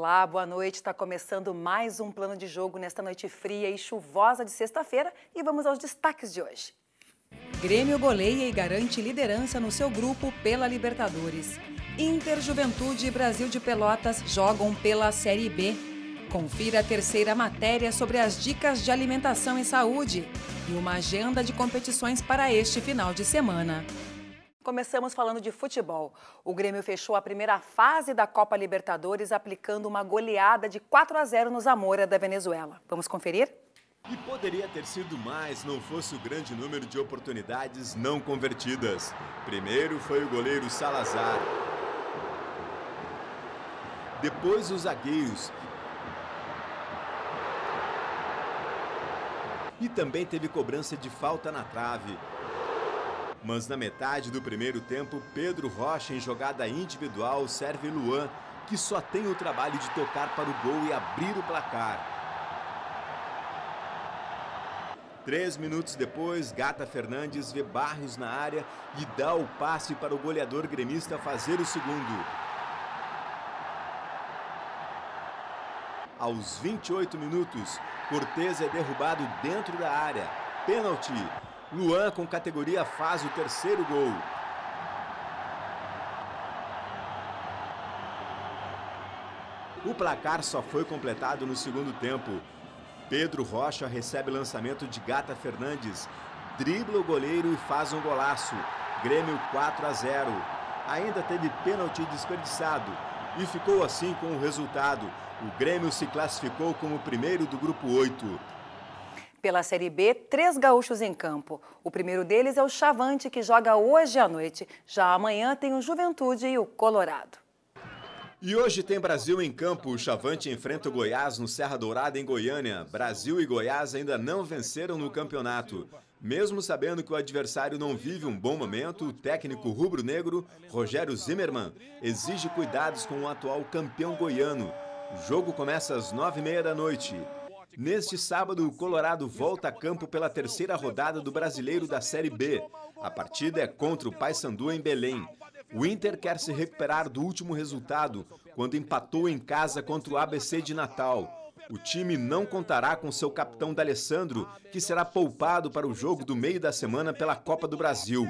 Olá, boa noite. Está começando mais um plano de jogo nesta noite fria e chuvosa de sexta-feira e vamos aos destaques de hoje. Grêmio goleia e garante liderança no seu grupo pela Libertadores. Inter, Juventude e Brasil de Pelotas jogam pela Série B. Confira a terceira matéria sobre as dicas de alimentação e saúde e uma agenda de competições para este final de semana. Começamos falando de futebol. O Grêmio fechou a primeira fase da Copa Libertadores aplicando uma goleada de 4 a 0 no Zamora da Venezuela. Vamos conferir? E poderia ter sido mais não fosse o grande número de oportunidades não convertidas. Primeiro foi o goleiro Salazar. Depois os zagueiros. E também teve cobrança de falta na trave. Mas na metade do primeiro tempo, Pedro Rocha, em jogada individual, serve Luan, que só tem o trabalho de tocar para o gol e abrir o placar. Três minutos depois, Gata Fernandes vê Barrios na área e dá o passe para o goleador gremista fazer o segundo. Aos 28 minutos, Cortez é derrubado dentro da área. Pênalti. Luan, com categoria, faz o terceiro gol. O placar só foi completado no segundo tempo. Pedro Rocha recebe lançamento de Gata Fernandes, dribla o goleiro e faz um golaço. Grêmio 4 a 0. Ainda teve pênalti desperdiçado e ficou assim com o resultado. O Grêmio se classificou como primeiro do grupo 8. Pela Série B, três gaúchos em campo. O primeiro deles é o Chavante, que joga hoje à noite. Já amanhã tem o Juventude e o Colorado. E hoje tem Brasil em campo. O Chavante enfrenta o Goiás no Serra Dourada, em Goiânia. Brasil e Goiás ainda não venceram no campeonato. Mesmo sabendo que o adversário não vive um bom momento, o técnico rubro-negro, Rogério Zimmermann, exige cuidados com o atual campeão goiano. O jogo começa às nove e meia da noite. Neste sábado, o Colorado volta a campo pela terceira rodada do Brasileiro da Série B. A partida é contra o Paysandu em Belém. O Inter quer se recuperar do último resultado, quando empatou em casa contra o ABC de Natal. O time não contará com seu capitão D'Alessandro, que será poupado para o jogo do meio da semana pela Copa do Brasil.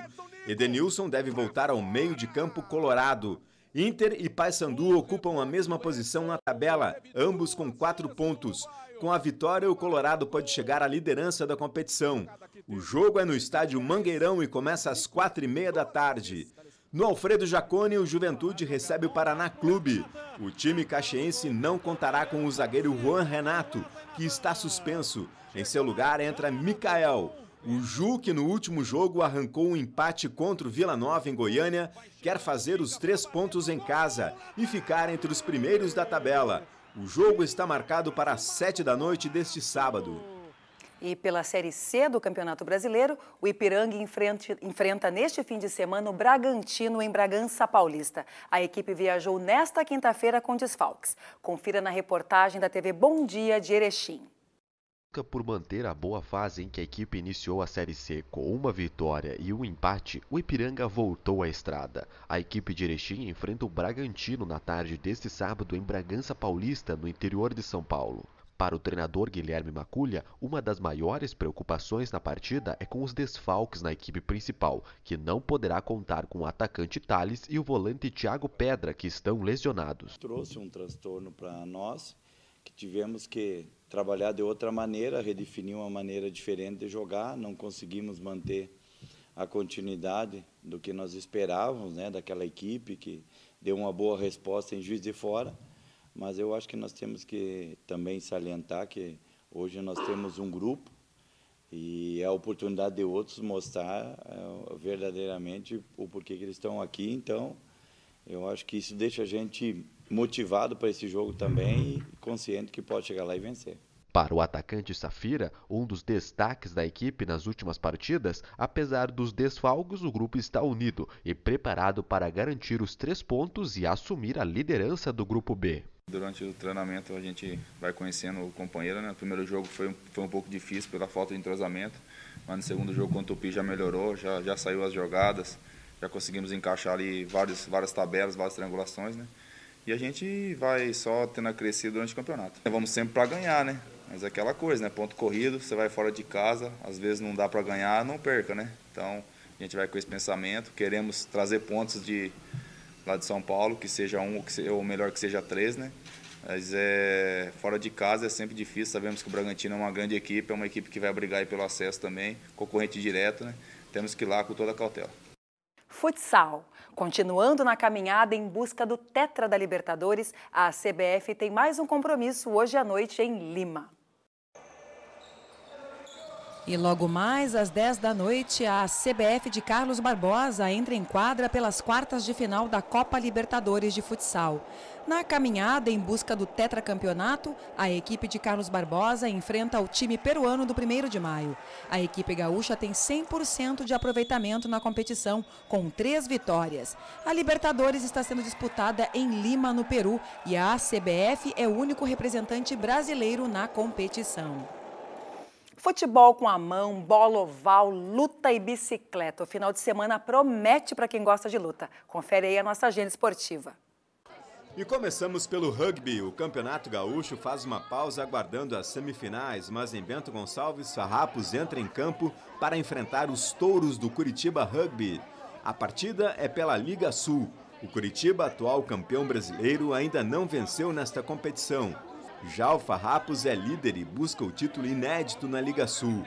Edenilson deve voltar ao meio de campo colorado. Inter e Paysandu ocupam a mesma posição na tabela, ambos com quatro pontos. Com a vitória, o Colorado pode chegar à liderança da competição. O jogo é no estádio Mangueirão e começa às quatro e meia da tarde. No Alfredo Jaconi, o Juventude recebe o Paraná Clube. O time caxiense não contará com o zagueiro Juan Renato, que está suspenso. Em seu lugar entra Mikael. O Ju, que no último jogo arrancou um empate contra o Vila Nova em Goiânia, quer fazer os três pontos em casa e ficar entre os primeiros da tabela. O jogo está marcado para as 7 da noite deste sábado. E pela Série C do Campeonato Brasileiro, o Ipiranga enfrenta, enfrenta, neste fim de semana o Bragantino em Bragança Paulista. A equipe viajou nesta quinta-feira com desfalques. Confira na reportagem da TV Bom Dia de Erechim por manter a boa fase em que a equipe iniciou a Série C com uma vitória e um empate, o Ipiranga voltou à estrada. A equipe de Erechim enfrenta o Bragantino na tarde deste sábado em Bragança Paulista, no interior de São Paulo. Para o treinador Guilherme Maculha, uma das maiores preocupações na partida é com os desfalques na equipe principal, que não poderá contar com o atacante Thales e o volante Thiago Pedra, que estão lesionados. Trouxe um transtorno para nós que tivemos que trabalhar de outra maneira, redefinir uma maneira diferente de jogar, não conseguimos manter a continuidade do que nós esperávamos, né, daquela equipe que deu uma boa resposta em Juiz de Fora, mas eu acho que nós temos que também salientar que hoje nós temos um grupo e é a oportunidade de outros mostrar eh, verdadeiramente o porquê que eles estão aqui, então eu acho que isso deixa a gente motivado para esse jogo também e consciente que pode chegar lá e vencer. Para o atacante Safira, um dos destaques da equipe nas últimas partidas, apesar dos desfalgos, o grupo está unido e preparado para garantir os três pontos e assumir a liderança do grupo B. Durante o treinamento a gente vai conhecendo o companheiro, né? O primeiro jogo foi, foi um pouco difícil pela falta de entrosamento, mas no segundo jogo contra o Tupi já melhorou, já, já saiu as jogadas, já conseguimos encaixar ali várias, várias tabelas, várias triangulações, né? E a gente vai só tendo a crescer durante o campeonato. Né, vamos sempre para ganhar, né? Mas é aquela coisa, né? Ponto corrido, você vai fora de casa, às vezes não dá para ganhar, não perca, né? Então a gente vai com esse pensamento, queremos trazer pontos de lá de São Paulo, que seja um ou melhor que seja três, né? Mas é, fora de casa é sempre difícil, sabemos que o Bragantino é uma grande equipe, é uma equipe que vai brigar pelo acesso também, concorrente direto, né? Temos que ir lá com toda a cautela. Futsal. Continuando na caminhada em busca do Tetra da Libertadores, a CBF tem mais um compromisso hoje à noite em Lima. E logo mais às 10 da noite, a CBF de Carlos Barbosa entra em quadra pelas quartas de final da Copa Libertadores de Futsal. Na caminhada em busca do tetracampeonato, a equipe de Carlos Barbosa enfrenta o time peruano do 1 de maio. A equipe gaúcha tem 100% de aproveitamento na competição, com três vitórias. A Libertadores está sendo disputada em Lima, no Peru, e a CBF é o único representante brasileiro na competição. Futebol com a mão, bola oval, luta e bicicleta. O final de semana promete para quem gosta de luta. Confere aí a nossa agenda esportiva. E começamos pelo rugby. O Campeonato Gaúcho faz uma pausa aguardando as semifinais, mas em Bento Gonçalves, Farrapos entra em campo para enfrentar os touros do Curitiba Rugby. A partida é pela Liga Sul. O Curitiba, atual campeão brasileiro, ainda não venceu nesta competição. Já o Farrapos é líder e busca o título inédito na Liga Sul.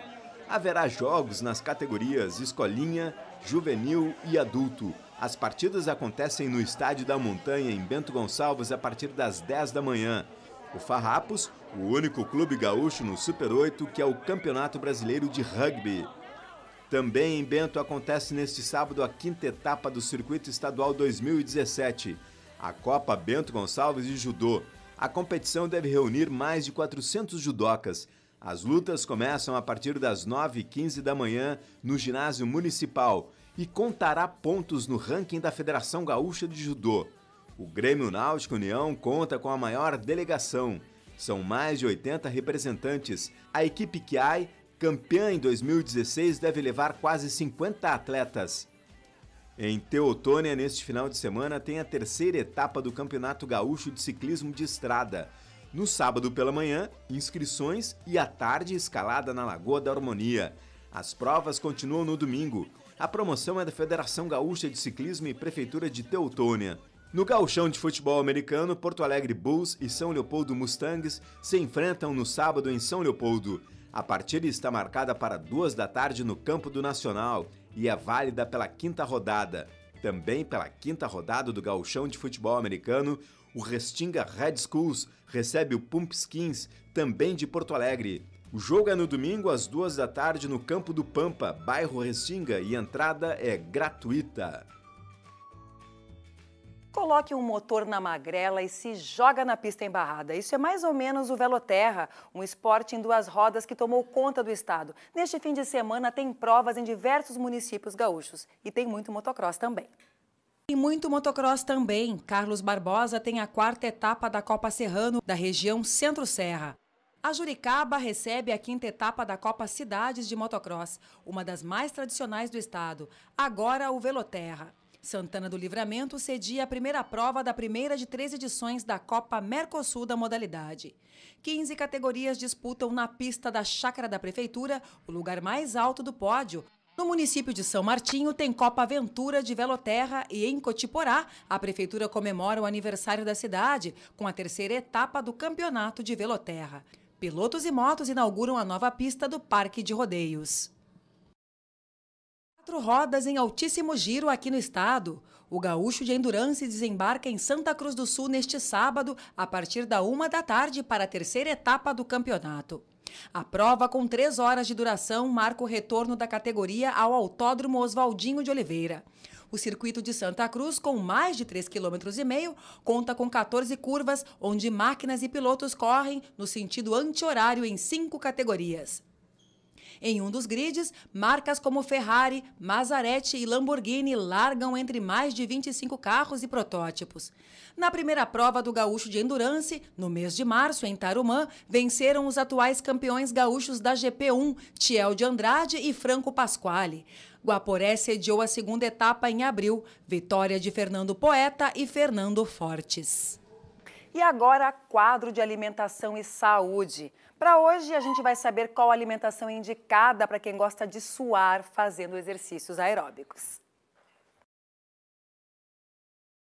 Haverá jogos nas categorias Escolinha, Juvenil e Adulto. As partidas acontecem no Estádio da Montanha, em Bento Gonçalves, a partir das 10 da manhã. O Farrapos, o único clube gaúcho no Super 8 que é o Campeonato Brasileiro de Rugby. Também em Bento acontece neste sábado a quinta etapa do Circuito Estadual 2017, a Copa Bento Gonçalves de Judô. A competição deve reunir mais de 400 judocas. As lutas começam a partir das 9h15 da manhã no ginásio municipal e contará pontos no ranking da Federação Gaúcha de Judô. O Grêmio Náutico União conta com a maior delegação. São mais de 80 representantes. A equipe que campeã em 2016, deve levar quase 50 atletas. Em Teotônia, neste final de semana, tem a terceira etapa do Campeonato Gaúcho de Ciclismo de Estrada. No sábado pela manhã, inscrições e à tarde, escalada na Lagoa da Harmonia. As provas continuam no domingo. A promoção é da Federação Gaúcha de Ciclismo e Prefeitura de Teutônia. No gauchão de futebol americano, Porto Alegre Bulls e São Leopoldo Mustangs se enfrentam no sábado em São Leopoldo. A partida está marcada para duas da tarde no campo do Nacional e é válida pela quinta rodada. Também pela quinta rodada do Gauchão de Futebol Americano, o Restinga Red Schools recebe o Pumpskins, também de Porto Alegre. O jogo é no domingo às duas da tarde no campo do Pampa, bairro Restinga, e entrada é gratuita. Coloque um motor na magrela e se joga na pista embarrada. Isso é mais ou menos o Veloterra, um esporte em duas rodas que tomou conta do estado. Neste fim de semana tem provas em diversos municípios gaúchos e tem muito motocross também. E muito motocross também. Carlos Barbosa tem a quarta etapa da Copa Serrano, da região Centro-Serra. A Juricaba recebe a quinta etapa da Copa Cidades de Motocross, uma das mais tradicionais do estado. Agora o Veloterra. Santana do Livramento cedia a primeira prova da primeira de três edições da Copa Mercosul da modalidade. 15 categorias disputam na pista da Chácara da Prefeitura, o lugar mais alto do pódio, no município de São Martinho tem Copa Aventura de Veloterra e em Cotiporá, a prefeitura comemora o aniversário da cidade com a terceira etapa do Campeonato de Veloterra. Pilotos e motos inauguram a nova pista do Parque de Rodeios. Quatro rodas em altíssimo giro aqui no estado. O Gaúcho de Endurance desembarca em Santa Cruz do Sul neste sábado, a partir da uma da tarde, para a terceira etapa do campeonato. A prova, com três horas de duração, marca o retorno da categoria ao Autódromo Oswaldinho de Oliveira. O circuito de Santa Cruz, com mais de 3,5 km, conta com 14 curvas, onde máquinas e pilotos correm no sentido anti-horário em cinco categorias. Em um dos grids, marcas como Ferrari, Maserati e Lamborghini largam entre mais de 25 carros e protótipos. Na primeira prova do Gaúcho de Endurance, no mês de março, em Tarumã, venceram os atuais campeões gaúchos da GP1, Tiel de Andrade e Franco Pasquale. Guaporé sediou a segunda etapa em abril, vitória de Fernando Poeta e Fernando Fortes. E agora, quadro de alimentação e saúde. Para hoje, a gente vai saber qual alimentação é indicada para quem gosta de suar fazendo exercícios aeróbicos.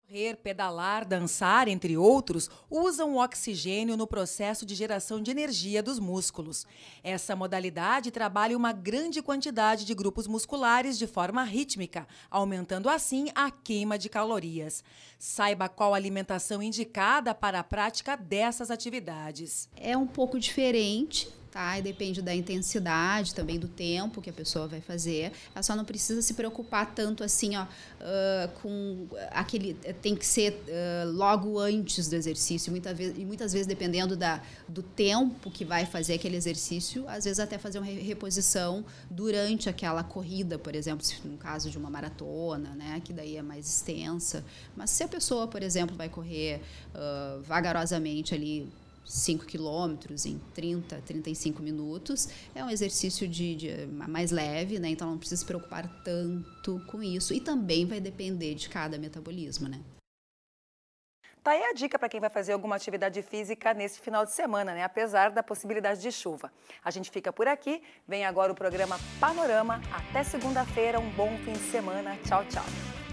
Correr, pedalar, dançar, entre outros, usam o oxigênio no processo de geração de energia dos músculos. Essa modalidade trabalha uma grande quantidade de grupos musculares de forma rítmica, aumentando assim a queima de calorias. Saiba qual alimentação indicada para a prática dessas atividades. É um pouco diferente tá? E depende da intensidade, também do tempo que a pessoa vai fazer. Ela só não precisa se preocupar tanto assim, ó, uh, com aquele tem que ser uh, logo antes do exercício. Muita vez, e muitas vezes dependendo da, do tempo que vai fazer aquele exercício, às vezes até fazer uma reposição durante aquela corrida, por exemplo, se no caso de uma maratona, né, que daí é mais extensa. Mas se a pessoa, por exemplo, vai correr uh, vagarosamente ali 5 quilômetros em 30, 35 minutos. É um exercício de, de, ah, mais leve, né? Então não precisa se preocupar tanto com isso. E também vai depender de cada metabolismo, né? Tá aí a dica para quem vai fazer alguma atividade física nesse final de semana, né? Apesar da possibilidade de chuva. A gente fica por aqui. Vem agora o programa Panorama. Até segunda-feira. Um bom fim de semana. Tchau, tchau.